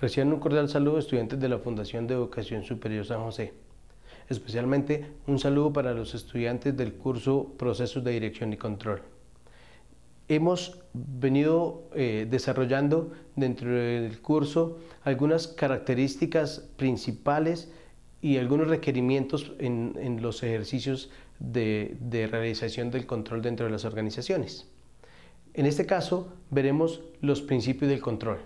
Reciban un cordial saludo estudiantes de la Fundación de Educación Superior San José. Especialmente un saludo para los estudiantes del curso Procesos de Dirección y Control. Hemos venido eh, desarrollando dentro del curso algunas características principales y algunos requerimientos en, los ejercicios de realización del control dentro de las organizaciones. En este caso veremos los principios del control.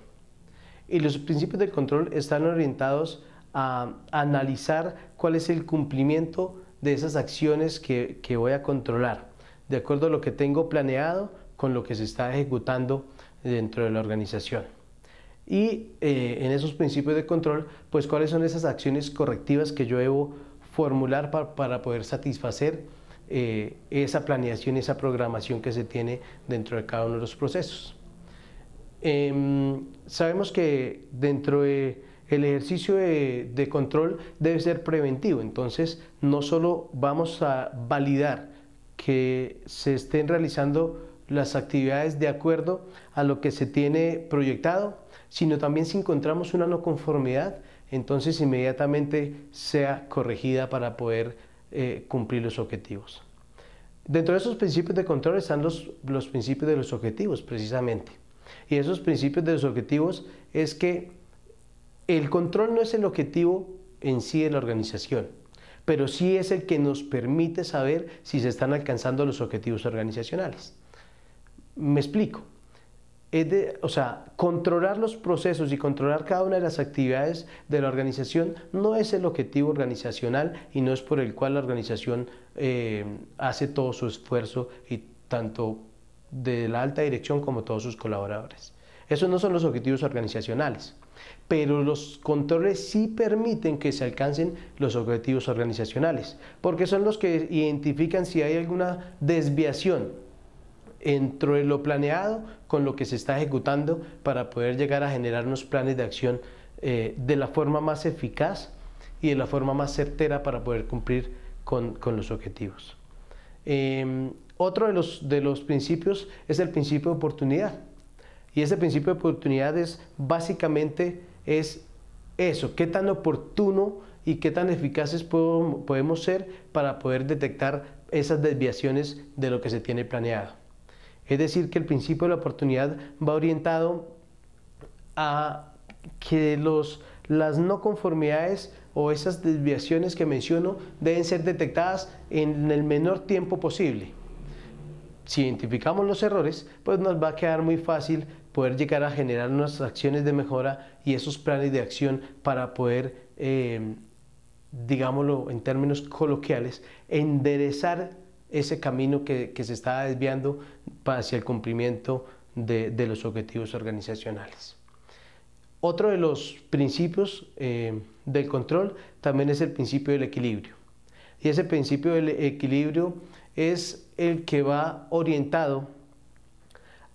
Y los principios del control están orientados a analizar cuál es el cumplimiento de esas acciones que, que voy a controlar, de acuerdo a lo que tengo planeado con lo que se está ejecutando dentro de la organización. Y eh, en esos principios de control, pues cuáles son esas acciones correctivas que yo debo formular para, para poder satisfacer eh, esa planeación, esa programación que se tiene dentro de cada uno de los procesos. Em, sabemos que dentro del ejercicio de, control debe ser preventivo, entonces no solo vamos a validar que se estén realizando las actividades de acuerdo a lo que se tiene proyectado, sino también si encontramos una no conformidad, entonces inmediatamente sea corregida para poder eh, cumplir los objetivos. Dentro de esos principios de control están los principios de los objetivos, precisamente. Y esos principios de los objetivos es que el control no es el objetivo en sí de la organización, pero sí es el que nos permite saber si se están alcanzando los objetivos organizacionales. Me explico. de, o sea, controlar los procesos y controlar cada una de las actividades de la organización no es el objetivo organizacional y no es por el cual la organización eh, hace todo su esfuerzo y tanto de la alta dirección como todos sus colaboradores. Esos no son los objetivos organizacionales, pero los controles sí permiten que se alcancen los objetivos organizacionales, porque son los que identifican si hay alguna desviación entre lo planeado con lo que se está ejecutando para poder llegar a generar unos planes de acción eh, de la forma más eficaz y de la forma más certera para poder cumplir con los objetivos. Em, otro de los, de los principios es el principio de oportunidad. Y ese principio de oportunidad básicamente es eso, qué tan oportuno y qué tan eficaces podemos ser para poder detectar esas desviaciones de lo que se tiene planeado. Es decir, que el principio de la oportunidad va orientado a que los, las no conformidades o esas desviaciones que menciono deben ser detectadas en el menor tiempo posible. Si identificamos los errores, pues nos va a quedar muy fácil poder llegar a generar nuestras acciones de mejora y esos planes de acción para poder, em, digámoslo en términos coloquiales, enderezar ese camino que, se está desviando hacia el cumplimiento de los objetivos organizacionales. Otro de los principios eh, del control también es el principio del equilibrio. Y ese principio del equilibrio es el que va orientado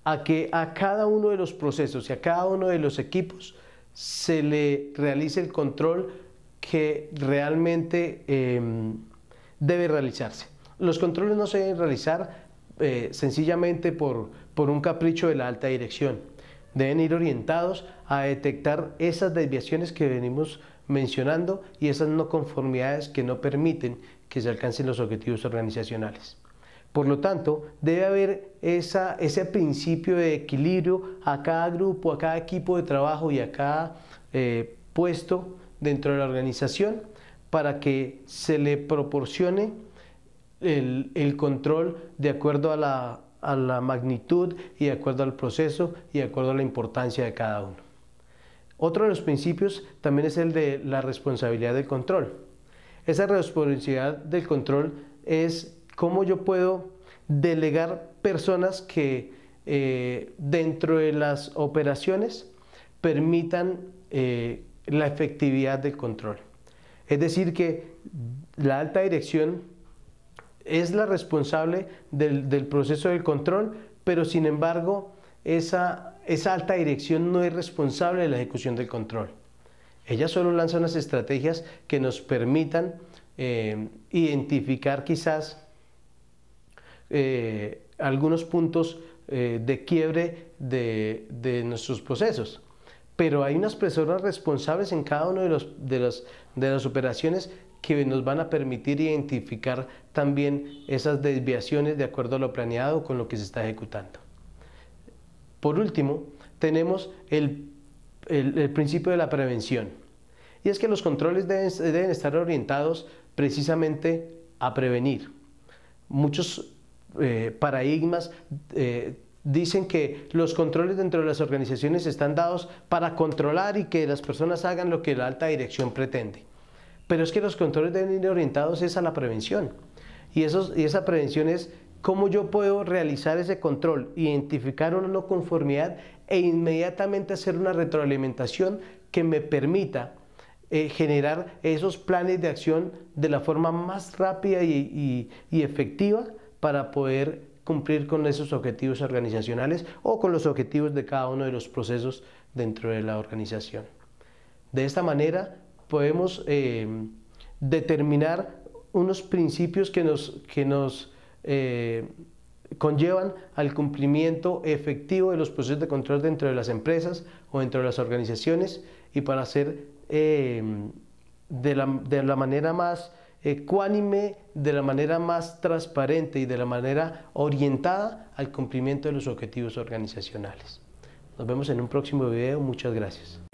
a que a cada uno de los procesos y a cada uno de los equipos se le realice el control que realmente em, debe realizarse. Los controles no se deben realizar eh, sencillamente por un capricho de la alta dirección Deben ir orientados a detectar esas desviaciones que venimos mencionando y esas no conformidades que no permiten que se alcancen los objetivos organizacionales. Por lo tanto, debe haber esa, ese principio de equilibrio a cada grupo, a cada equipo de trabajo y a cada eh, puesto dentro de la organización para que se le proporcione el, el control de acuerdo a la a la magnitud y de acuerdo al proceso y de acuerdo a la importancia de cada uno. Otro de los principios también es el de la responsabilidad del control. Esa responsabilidad del control es cómo yo puedo delegar personas que eh, dentro de las operaciones permitan eh, la efectividad del control. Es decir, que la alta dirección es la responsable del, proceso del control, pero sin embargo esa, alta dirección no es responsable de la ejecución del control. Ella solo lanza unas estrategias que nos permitan eh, identificar quizás eh, algunos puntos eh, de quiebre de, nuestros procesos. Pero hay unas personas responsables en cada una de, de las operaciones que nos van a permitir identificar también esas desviaciones de acuerdo a lo planeado con lo que se está ejecutando. Por último, tenemos el, principio de la prevención. Y es que los controles deben, estar orientados precisamente a prevenir. Muchos eh, paradigmas eh, dicen que los controles dentro de las organizaciones están dados para controlar y que las personas hagan lo que la alta dirección pretende. Pero es que los controles deben ir orientados es a la prevención. Y, y esa prevención es cómo yo puedo realizar ese control, identificar una no conformidad e inmediatamente hacer una retroalimentación que me permita eh, generar esos planes de acción de la forma más rápida y efectiva para poder cumplir con esos objetivos organizacionales o con los objetivos de cada uno de los procesos dentro de la organización. De esta manera podemos eh, determinar unos principios que nos, que nos eh, conllevan al cumplimiento efectivo de los procesos de control dentro de las empresas o dentro de las organizaciones y para hacer eh, de, la, de, la, manera más ecuánime, de la manera más transparente y de la manera orientada al cumplimiento de los objetivos organizacionales. Nos vemos en un próximo video. Muchas gracias.